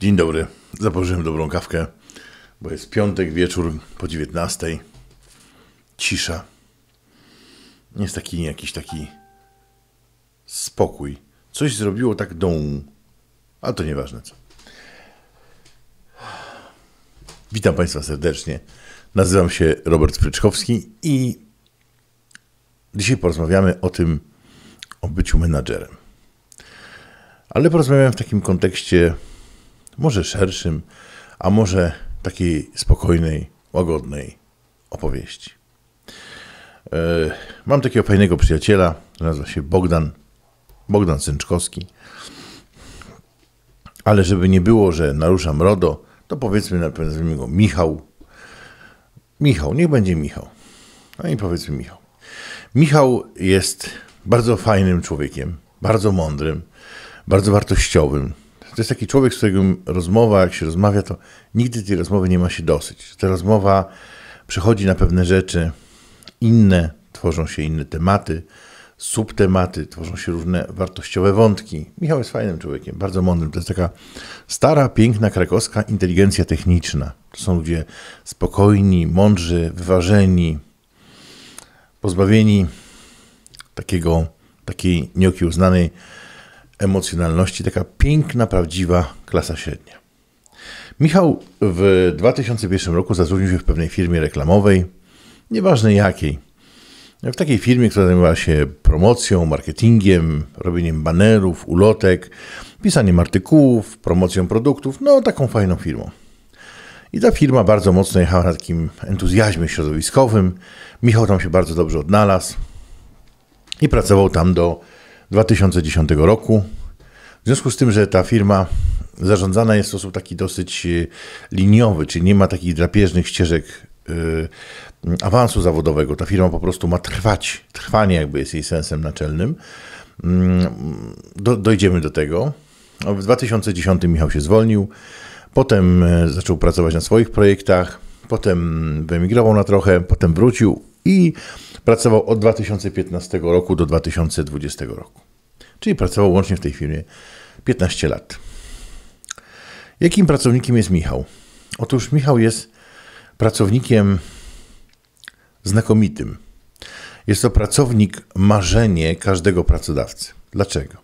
Dzień dobry. Zapożyłem dobrą kawkę, bo jest piątek wieczór po 19. Cisza. Jest taki jakiś taki spokój. Coś zrobiło tak dom. Ale to nieważne co. Witam Państwa serdecznie. Nazywam się Robert Pryczkowski i dzisiaj porozmawiamy o tym, o byciu menadżerem. Ale porozmawiamy w takim kontekście może szerszym, a może takiej spokojnej, łagodnej opowieści. E, mam takiego fajnego przyjaciela, nazywa się Bogdan, Bogdan Sęczkowski. Ale żeby nie było, że naruszam RODO, to powiedzmy, nazwijmy go Michał. Michał, niech będzie Michał. No i powiedzmy Michał. Michał jest bardzo fajnym człowiekiem, bardzo mądrym, bardzo wartościowym, to jest taki człowiek, z którym rozmowa, jak się rozmawia, to nigdy tej rozmowy nie ma się dosyć. Ta rozmowa przechodzi na pewne rzeczy inne, tworzą się inne tematy, subtematy, tworzą się różne wartościowe wątki. Michał jest fajnym człowiekiem, bardzo mądrym. To jest taka stara, piękna krakowska inteligencja techniczna. To są ludzie spokojni, mądrzy, wyważeni, pozbawieni takiego, takiej nieokiełznanej emocjonalności, taka piękna, prawdziwa klasa średnia. Michał w 2001 roku zatrudnił się w pewnej firmie reklamowej, nieważne jakiej. W takiej firmie, która zajmowała się promocją, marketingiem, robieniem banerów, ulotek, pisaniem artykułów, promocją produktów, no taką fajną firmą. I ta firma bardzo mocno jechała na takim entuzjazmie środowiskowym. Michał tam się bardzo dobrze odnalazł i pracował tam do 2010 roku. W związku z tym, że ta firma zarządzana jest w sposób taki dosyć y, liniowy, czyli nie ma takich drapieżnych ścieżek y, awansu zawodowego. Ta firma po prostu ma trwać. Trwanie jakby jest jej sensem naczelnym. Mm, do, dojdziemy do tego. No, w 2010 Michał się zwolnił, potem e, zaczął pracować na swoich projektach, potem mm, wyemigrował na trochę, potem wrócił, i pracował od 2015 roku do 2020 roku. Czyli pracował łącznie w tej firmie 15 lat. Jakim pracownikiem jest Michał? Otóż Michał jest pracownikiem znakomitym. Jest to pracownik marzenie każdego pracodawcy. Dlaczego?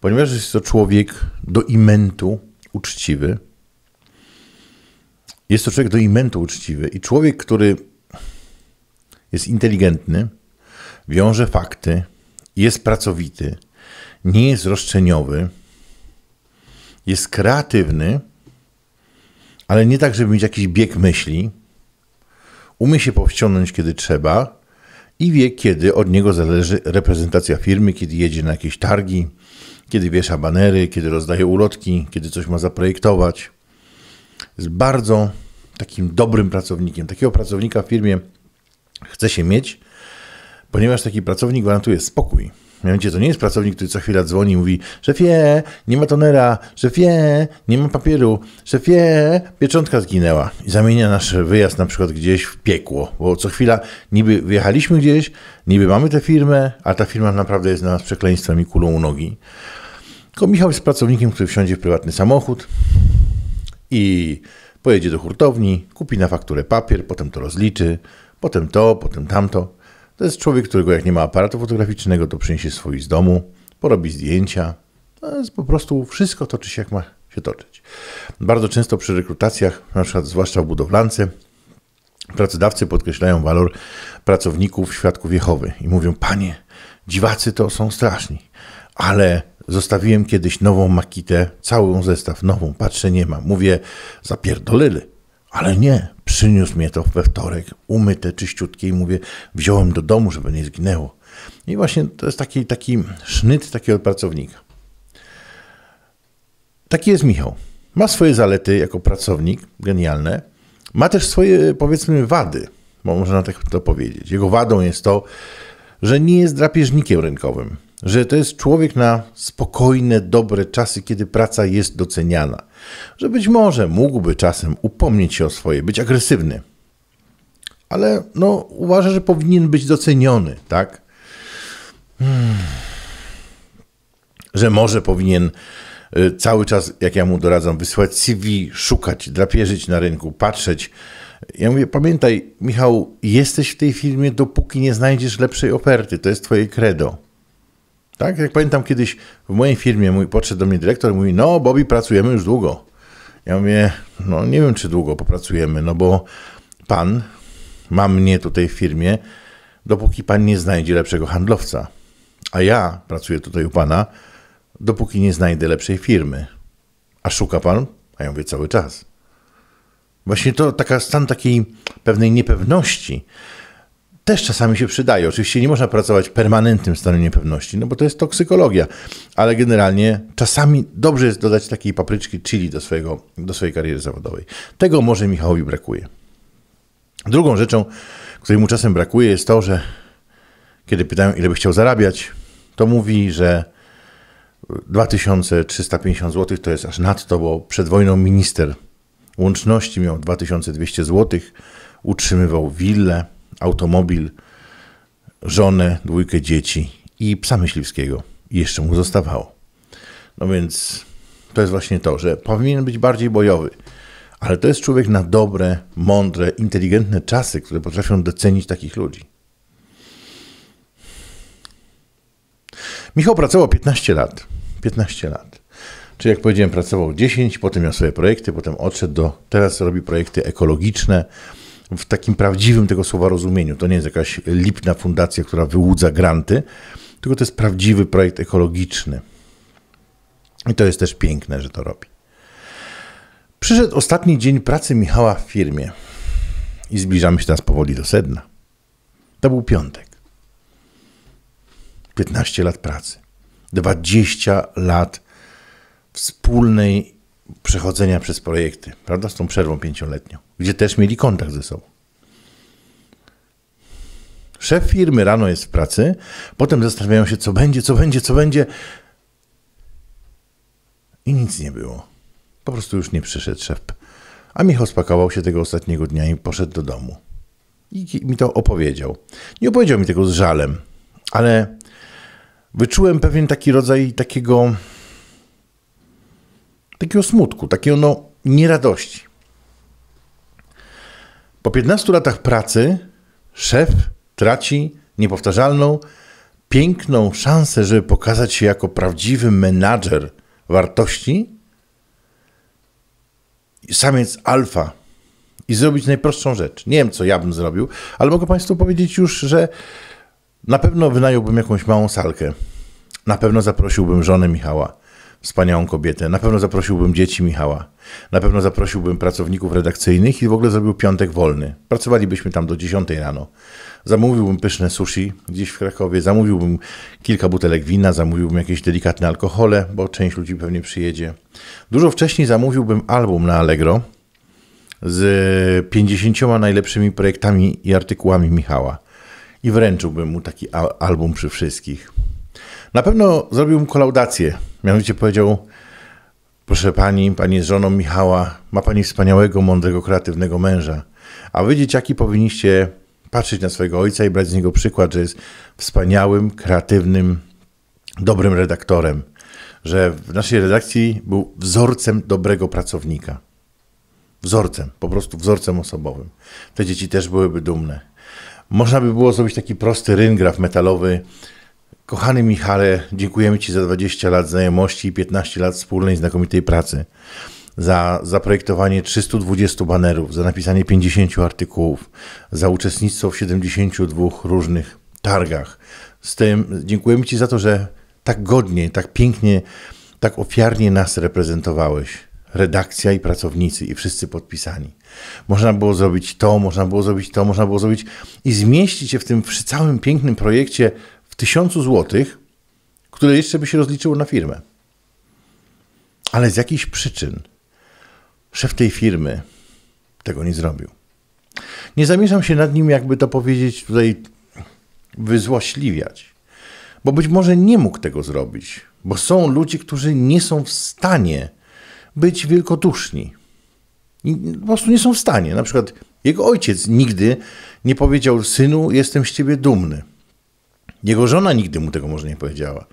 Ponieważ jest to człowiek do imentu uczciwy. Jest to człowiek do imentu uczciwy i człowiek, który jest inteligentny, wiąże fakty, jest pracowity, nie jest roszczeniowy, jest kreatywny, ale nie tak, żeby mieć jakiś bieg myśli. Umie się powściągnąć, kiedy trzeba i wie, kiedy od niego zależy reprezentacja firmy, kiedy jedzie na jakieś targi, kiedy wiesza banery, kiedy rozdaje ulotki, kiedy coś ma zaprojektować. Jest bardzo takim dobrym pracownikiem. Takiego pracownika w firmie chce się mieć, ponieważ taki pracownik gwarantuje spokój. Mianowicie to nie jest pracownik, który co chwila dzwoni i mówi szefie, nie ma tonera, szefie, nie ma papieru, szefie, pieczątka zginęła. I zamienia nasz wyjazd na przykład gdzieś w piekło, bo co chwila niby wyjechaliśmy gdzieś, niby mamy tę firmę, a ta firma naprawdę jest na nas przekleństwem i kulą u nogi. Tylko Michał jest pracownikiem, który wsiądzie w prywatny samochód i pojedzie do hurtowni, kupi na fakturę papier, potem to rozliczy, Potem to, potem tamto. To jest człowiek, którego jak nie ma aparatu fotograficznego, to przyniesie swój z domu, porobi zdjęcia. To jest po prostu wszystko toczy się jak ma się toczyć. Bardzo często przy rekrutacjach, na przykład zwłaszcza w budowlance, Pracodawcy podkreślają walor pracowników świadków Jehowy i mówią: Panie, dziwacy to są straszni, ale zostawiłem kiedyś nową makitę, cały zestaw nową, patrzę, nie ma. Mówię, zapierdolili. Ale nie, przyniósł mnie to we wtorek, umyte, czyściutkie i mówię, wziąłem do domu, żeby nie zginęło. I właśnie to jest taki, taki sznyt takiego pracownika. Taki jest Michał. Ma swoje zalety jako pracownik, genialne. Ma też swoje, powiedzmy, wady, bo można tak to powiedzieć. Jego wadą jest to, że nie jest drapieżnikiem rynkowym, że to jest człowiek na spokojne, dobre czasy, kiedy praca jest doceniana że być może mógłby czasem upomnieć się o swoje, być agresywny. Ale no, uważa, że powinien być doceniony, tak? Hmm. Że może powinien y, cały czas, jak ja mu doradzam, wysłać CV, szukać, drapieżyć na rynku, patrzeć. Ja mówię, pamiętaj, Michał, jesteś w tej firmie, dopóki nie znajdziesz lepszej oferty. To jest twoje credo. Tak? Jak pamiętam kiedyś w mojej firmie mój, podszedł do mnie dyrektor i mówi, no Bobby, pracujemy już długo. Ja mówię, no nie wiem, czy długo popracujemy, no bo pan ma mnie tutaj w firmie, dopóki pan nie znajdzie lepszego handlowca. A ja pracuję tutaj u pana, dopóki nie znajdę lepszej firmy. A szuka pan? A ja mówię, cały czas. Właśnie to taka stan takiej pewnej niepewności, też czasami się przydaje. Oczywiście nie można pracować w permanentnym stanie niepewności, no bo to jest toksykologia, ale generalnie czasami dobrze jest dodać takiej papryczki chili do, swojego, do swojej kariery zawodowej. Tego może Michałowi brakuje. Drugą rzeczą, której mu czasem brakuje, jest to, że kiedy pytają, ile by chciał zarabiać, to mówi, że 2350 zł to jest aż nadto, bo przed wojną minister łączności miał 2200 zł, utrzymywał willę automobil, żonę, dwójkę dzieci i psa myśliwskiego. I jeszcze mu zostawało. No więc to jest właśnie to, że powinien być bardziej bojowy. Ale to jest człowiek na dobre, mądre, inteligentne czasy, które potrafią docenić takich ludzi. Michał pracował 15 lat. 15 lat. Czyli jak powiedziałem, pracował 10, potem miał swoje projekty, potem odszedł do. Teraz robi projekty ekologiczne w takim prawdziwym tego słowa rozumieniu. To nie jest jakaś lipna fundacja, która wyłudza granty, tylko to jest prawdziwy projekt ekologiczny. I to jest też piękne, że to robi. Przyszedł ostatni dzień pracy Michała w firmie i zbliżamy się teraz powoli do sedna. To był piątek. 15 lat pracy, 20 lat wspólnej przechodzenia przez projekty, prawda, z tą przerwą pięcioletnią, gdzie też mieli kontakt ze sobą. Szef firmy rano jest w pracy, potem zastanawiają się, co będzie, co będzie, co będzie. I nic nie było. Po prostu już nie przyszedł szef. A Michał spakował się tego ostatniego dnia i poszedł do domu. I mi to opowiedział. Nie opowiedział mi tego z żalem, ale wyczułem pewien taki rodzaj takiego takiego smutku, takiego no, nieradości. Po 15 latach pracy szef traci niepowtarzalną, piękną szansę, żeby pokazać się jako prawdziwy menadżer wartości, samiec alfa i zrobić najprostszą rzecz. Nie wiem, co ja bym zrobił, ale mogę Państwu powiedzieć już, że na pewno wynająłbym jakąś małą salkę. Na pewno zaprosiłbym żonę Michała wspaniałą kobietę. Na pewno zaprosiłbym dzieci Michała. Na pewno zaprosiłbym pracowników redakcyjnych i w ogóle zrobił piątek wolny. Pracowalibyśmy tam do 10 rano. Zamówiłbym pyszne sushi gdzieś w Krakowie, zamówiłbym kilka butelek wina, zamówiłbym jakieś delikatne alkohole, bo część ludzi pewnie przyjedzie. Dużo wcześniej zamówiłbym album na Allegro z 50 najlepszymi projektami i artykułami Michała i wręczyłbym mu taki album przy wszystkich. Na pewno zrobiłbym kolaudację Mianowicie powiedział, proszę pani, pani jest żoną Michała, ma pani wspaniałego, mądrego, kreatywnego męża, a wy dzieciaki powinniście patrzeć na swojego ojca i brać z niego przykład, że jest wspaniałym, kreatywnym, dobrym redaktorem, że w naszej redakcji był wzorcem dobrego pracownika. Wzorcem, po prostu wzorcem osobowym. Te dzieci też byłyby dumne. Można by było zrobić taki prosty ryngraf metalowy, Kochany Michale, dziękujemy Ci za 20 lat znajomości i 15 lat wspólnej znakomitej pracy, za zaprojektowanie 320 banerów, za napisanie 50 artykułów, za uczestnictwo w 72 różnych targach. Z tym dziękujemy Ci za to, że tak godnie, tak pięknie, tak ofiarnie nas reprezentowałeś redakcja i pracownicy i wszyscy podpisani. Można było zrobić to, można było zrobić to, można było zrobić i zmieścić się w tym całym pięknym projekcie tysiącu złotych, które jeszcze by się rozliczyło na firmę. Ale z jakichś przyczyn szef tej firmy tego nie zrobił. Nie zamierzam się nad nim, jakby to powiedzieć, tutaj wyzłośliwiać, bo być może nie mógł tego zrobić, bo są ludzie, którzy nie są w stanie być wielkotuszni. I po prostu nie są w stanie. Na przykład jego ojciec nigdy nie powiedział: Synu, jestem z ciebie dumny. Jego żona nigdy mu tego może nie powiedziała.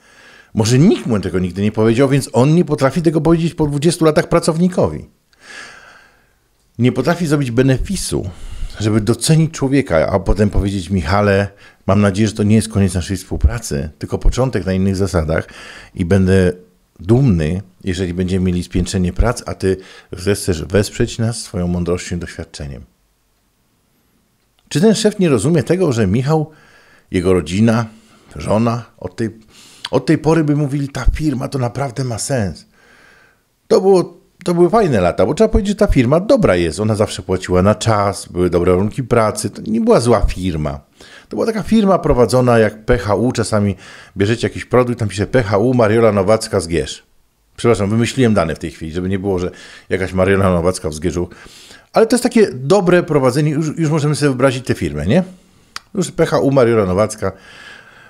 Może nikt mu tego nigdy nie powiedział, więc on nie potrafi tego powiedzieć po 20 latach pracownikowi. Nie potrafi zrobić benefisu, żeby docenić człowieka, a potem powiedzieć Michale, mam nadzieję, że to nie jest koniec naszej współpracy, tylko początek na innych zasadach i będę dumny, jeżeli będziemy mieli spiętrzenie prac, a ty zechcesz wesprzeć nas swoją mądrością i doświadczeniem. Czy ten szef nie rozumie tego, że Michał jego rodzina, żona. Od tej, od tej pory by mówili, ta firma to naprawdę ma sens. To, było, to były fajne lata, bo trzeba powiedzieć, że ta firma dobra jest. Ona zawsze płaciła na czas, były dobre warunki pracy. To nie była zła firma. To była taka firma prowadzona jak PHU. Czasami bierzecie jakiś produkt, tam pisze PHU Mariola Nowacka z Gierz. Przepraszam, wymyśliłem dane w tej chwili, żeby nie było, że jakaś Mariola Nowacka w Zgierzu. Ale to jest takie dobre prowadzenie, już, już możemy sobie wyobrazić tę firmę, nie? Już PHU Mariora Nowacka,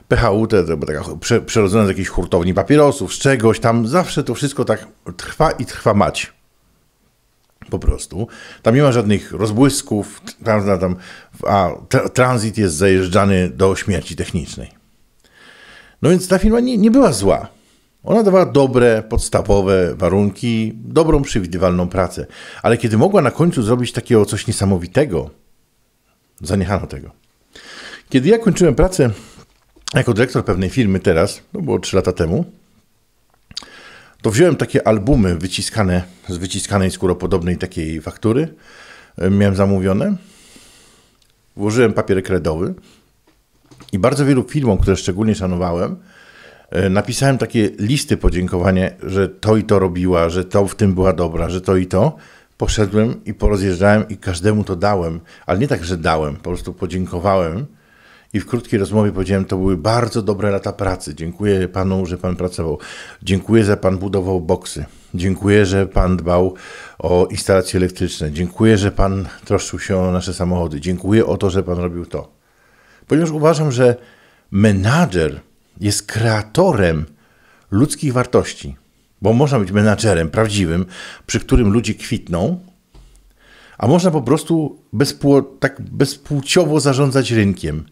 PHU, to, to taka przerodzona z jakiejś hurtowni papierosów, z czegoś tam. Zawsze to wszystko tak trwa i trwa mać. Po prostu. Tam nie ma żadnych rozbłysków, tam, tam, a tranzyt jest zajeżdżany do śmierci technicznej. No więc ta firma nie, nie była zła. Ona dawała dobre, podstawowe warunki, dobrą, przewidywalną pracę. Ale kiedy mogła na końcu zrobić takiego coś niesamowitego, zaniechano tego. Kiedy ja kończyłem pracę jako dyrektor pewnej firmy teraz, to było 3 lata temu, to wziąłem takie albumy wyciskane z wyciskanej skóropodobnej takiej faktury. E, miałem zamówione. Włożyłem papier kredowy i bardzo wielu firmom, które szczególnie szanowałem, e, napisałem takie listy podziękowania, że to i to robiła, że to w tym była dobra, że to i to. Poszedłem i porozjeżdżałem i każdemu to dałem, ale nie tak, że dałem, po prostu podziękowałem i w krótkiej rozmowie powiedziałem, to były bardzo dobre lata pracy. Dziękuję panu, że pan pracował. Dziękuję, że pan budował boksy. Dziękuję, że pan dbał o instalacje elektryczne. Dziękuję, że pan troszczył się o nasze samochody. Dziękuję o to, że pan robił to. Ponieważ uważam, że menadżer jest kreatorem ludzkich wartości. Bo można być menadżerem prawdziwym, przy którym ludzie kwitną, a można po prostu bezpło, tak bezpłciowo zarządzać rynkiem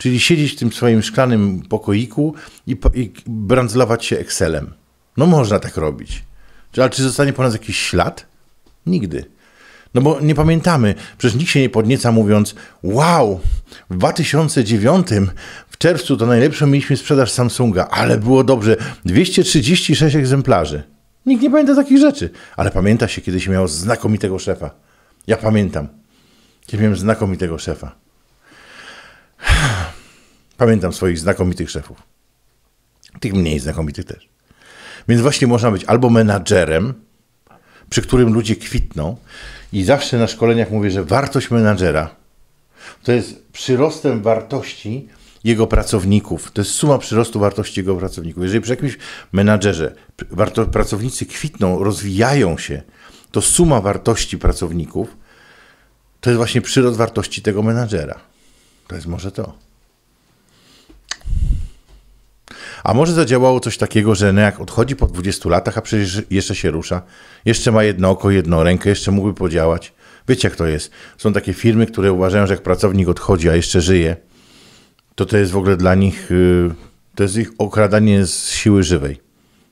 czyli siedzieć w tym swoim szklanym pokoiku i, i brandzlować się Excelem. No można tak robić. Ale czy zostanie po nas jakiś ślad? Nigdy. No bo nie pamiętamy, przecież nikt się nie podnieca mówiąc wow, w 2009 w czerwcu to najlepszą mieliśmy sprzedaż Samsunga, ale było dobrze, 236 egzemplarzy. Nikt nie pamięta takich rzeczy, ale pamięta się, kiedy się miało znakomitego szefa. Ja pamiętam, kiedy miałem znakomitego szefa. Pamiętam swoich znakomitych szefów. Tych mniej znakomitych też. Więc właśnie można być albo menadżerem, przy którym ludzie kwitną. I zawsze na szkoleniach mówię, że wartość menadżera to jest przyrostem wartości jego pracowników. To jest suma przyrostu wartości jego pracowników. Jeżeli przy jakimś menadżerze pracownicy kwitną, rozwijają się, to suma wartości pracowników to jest właśnie przyrost wartości tego menadżera. To jest może to. A może zadziałało coś takiego, że Neak odchodzi po 20 latach, a przecież jeszcze się rusza, jeszcze ma jedno oko, jedną rękę, jeszcze mógłby podziałać. Wiecie jak to jest. Są takie firmy, które uważają, że jak pracownik odchodzi, a jeszcze żyje, to to jest w ogóle dla nich, y, to jest ich okradanie z siły żywej.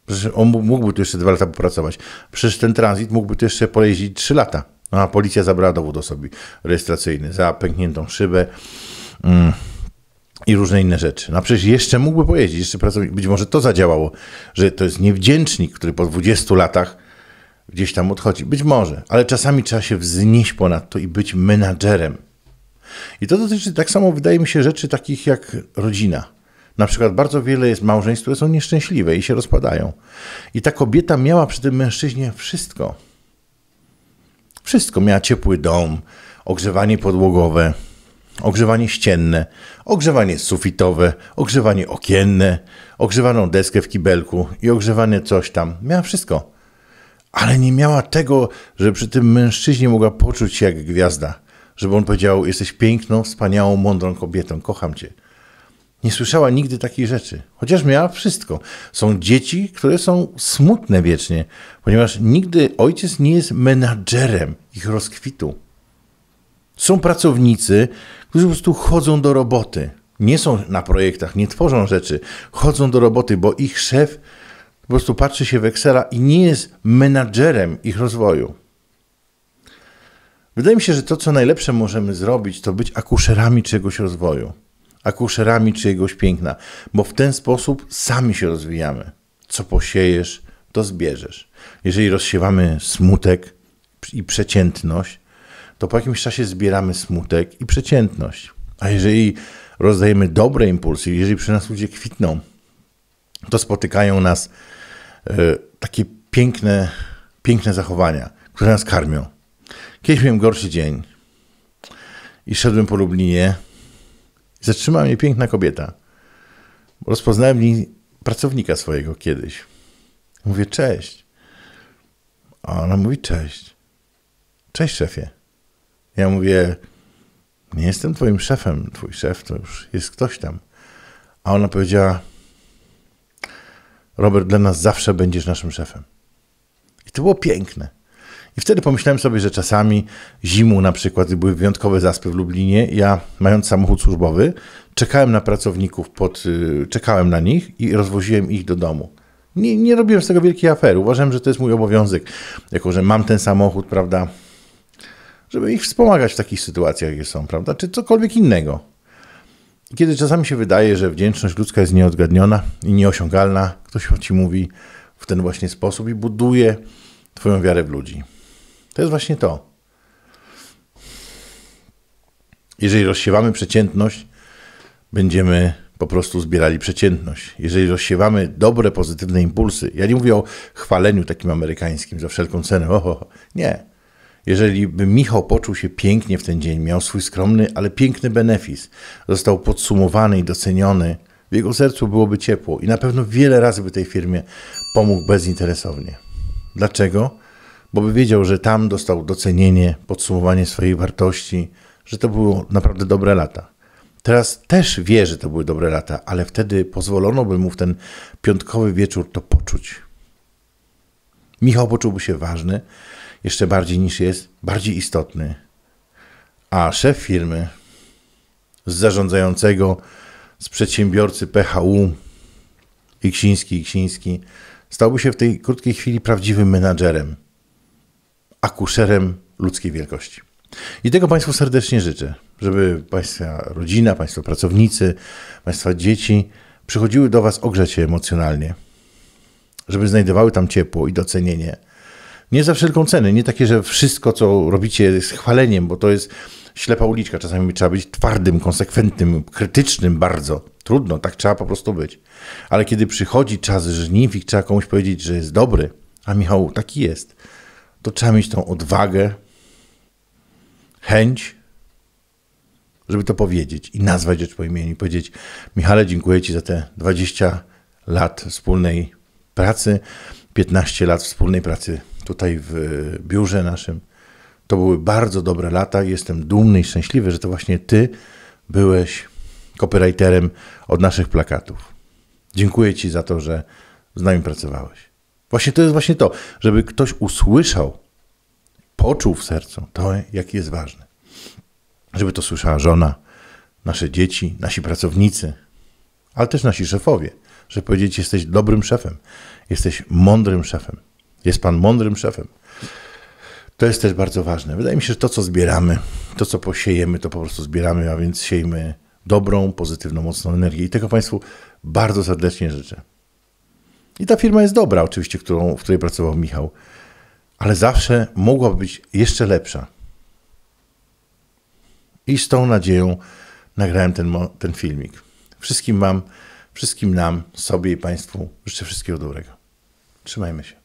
Przecież on mógłby tu jeszcze dwa lata popracować. Przecież ten tranzyt mógłby tu jeszcze pojeździć trzy lata. No, a policja zabrała dowód osoby rejestracyjny za pękniętą szybę. Mm i różne inne rzeczy. No przecież jeszcze mógłby pojeździć, jeszcze pracować. Być może to zadziałało, że to jest niewdzięcznik, który po 20 latach gdzieś tam odchodzi. Być może, ale czasami trzeba się wznieść ponad to i być menadżerem. I to dotyczy tak samo, wydaje mi się, rzeczy takich jak rodzina. Na przykład bardzo wiele jest małżeństw, które są nieszczęśliwe i się rozpadają. I ta kobieta miała przy tym mężczyźnie wszystko. Wszystko. Miała ciepły dom, ogrzewanie podłogowe, Ogrzewanie ścienne, ogrzewanie sufitowe, ogrzewanie okienne, ogrzewaną deskę w kibelku i ogrzewanie coś tam. Miała wszystko. Ale nie miała tego, że przy tym mężczyźnie mogła poczuć się jak gwiazda. Żeby on powiedział, jesteś piękną, wspaniałą, mądrą kobietą, kocham cię. Nie słyszała nigdy takiej rzeczy, chociaż miała wszystko. Są dzieci, które są smutne wiecznie, ponieważ nigdy ojciec nie jest menadżerem ich rozkwitu. Są pracownicy, którzy po prostu chodzą do roboty. Nie są na projektach, nie tworzą rzeczy, chodzą do roboty, bo ich szef po prostu patrzy się weksela i nie jest menadżerem ich rozwoju. Wydaje mi się, że to, co najlepsze możemy zrobić, to być akuszerami czegoś rozwoju, akuszerami czyjegoś piękna, bo w ten sposób sami się rozwijamy. Co posiejesz, to zbierzesz. Jeżeli rozsiewamy smutek i przeciętność, to po jakimś czasie zbieramy smutek i przeciętność. A jeżeli rozdajemy dobre impulsy, jeżeli przy nas ludzie kwitną, to spotykają nas e, takie piękne, piękne zachowania, które nas karmią. Kiedyś miałem gorszy dzień i szedłem po Lublinie. Zatrzymała mnie piękna kobieta. Rozpoznałem niej pracownika swojego kiedyś. Mówię, cześć. A ona mówi, cześć. Cześć, szefie. Ja mówię, nie jestem twoim szefem, twój szef to już jest ktoś tam. A ona powiedziała, Robert, dla nas zawsze będziesz naszym szefem. I to było piękne. I wtedy pomyślałem sobie, że czasami zimą na przykład, gdy były wyjątkowe zaspy w Lublinie, ja mając samochód służbowy, czekałem na pracowników, pod, y, czekałem na nich i rozwoziłem ich do domu. Nie, nie robiłem z tego wielkiej afery. Uważałem, że to jest mój obowiązek. Jako, że mam ten samochód, prawda, żeby ich wspomagać w takich sytuacjach, jakie są, prawda? Czy cokolwiek innego. Kiedy czasami się wydaje, że wdzięczność ludzka jest nieodgadniona i nieosiągalna, ktoś ci mówi w ten właśnie sposób i buduje Twoją wiarę w ludzi. To jest właśnie to. Jeżeli rozsiewamy przeciętność, będziemy po prostu zbierali przeciętność. Jeżeli rozsiewamy dobre, pozytywne impulsy, ja nie mówię o chwaleniu takim amerykańskim za wszelką cenę, oho, nie. Jeżeli by Michał poczuł się pięknie w ten dzień, miał swój skromny, ale piękny benefis, został podsumowany i doceniony, w jego sercu byłoby ciepło i na pewno wiele razy by tej firmie pomógł bezinteresownie. Dlaczego? Bo by wiedział, że tam dostał docenienie, podsumowanie swojej wartości, że to były naprawdę dobre lata. Teraz też wie, że to były dobre lata, ale wtedy pozwolono by mu w ten piątkowy wieczór to poczuć. Michał poczułby się ważny, jeszcze bardziej niż jest, bardziej istotny. A szef firmy z zarządzającego, z przedsiębiorcy PHU i Ksiński, stałby się w tej krótkiej chwili prawdziwym menadżerem, akuszerem ludzkiej wielkości. I tego Państwu serdecznie życzę, żeby Państwa rodzina, Państwo pracownicy, Państwa dzieci przychodziły do Was ogrzecie emocjonalnie, żeby znajdowały tam ciepło i docenienie, nie za wszelką cenę, nie takie, że wszystko, co robicie jest chwaleniem, bo to jest ślepa uliczka. Czasami trzeba być twardym, konsekwentnym, krytycznym bardzo. Trudno, tak trzeba po prostu być. Ale kiedy przychodzi czas żniw i trzeba komuś powiedzieć, że jest dobry, a Michał taki jest, to trzeba mieć tą odwagę, chęć, żeby to powiedzieć i nazwać rzecz po imieniu i powiedzieć: Michale, dziękuję Ci za te 20 lat wspólnej pracy, 15 lat wspólnej pracy tutaj w biurze naszym. To były bardzo dobre lata. Jestem dumny i szczęśliwy, że to właśnie ty byłeś copywriterem od naszych plakatów. Dziękuję ci za to, że z nami pracowałeś. Właśnie to jest właśnie to, żeby ktoś usłyszał, poczuł w sercu to, jakie jest ważne. Żeby to słyszała żona, nasze dzieci, nasi pracownicy, ale też nasi szefowie, że powiedzieć, jesteś dobrym szefem, jesteś mądrym szefem. Jest pan mądrym szefem. To jest też bardzo ważne. Wydaje mi się, że to, co zbieramy, to, co posiejemy, to po prostu zbieramy, a więc siejmy dobrą, pozytywną, mocną energię. I tego Państwu bardzo serdecznie życzę. I ta firma jest dobra, oczywiście, którą, w której pracował Michał, ale zawsze mogłaby być jeszcze lepsza. I z tą nadzieją nagrałem ten, ten filmik. Wszystkim Wam, wszystkim nam, sobie i Państwu życzę wszystkiego dobrego. Trzymajmy się.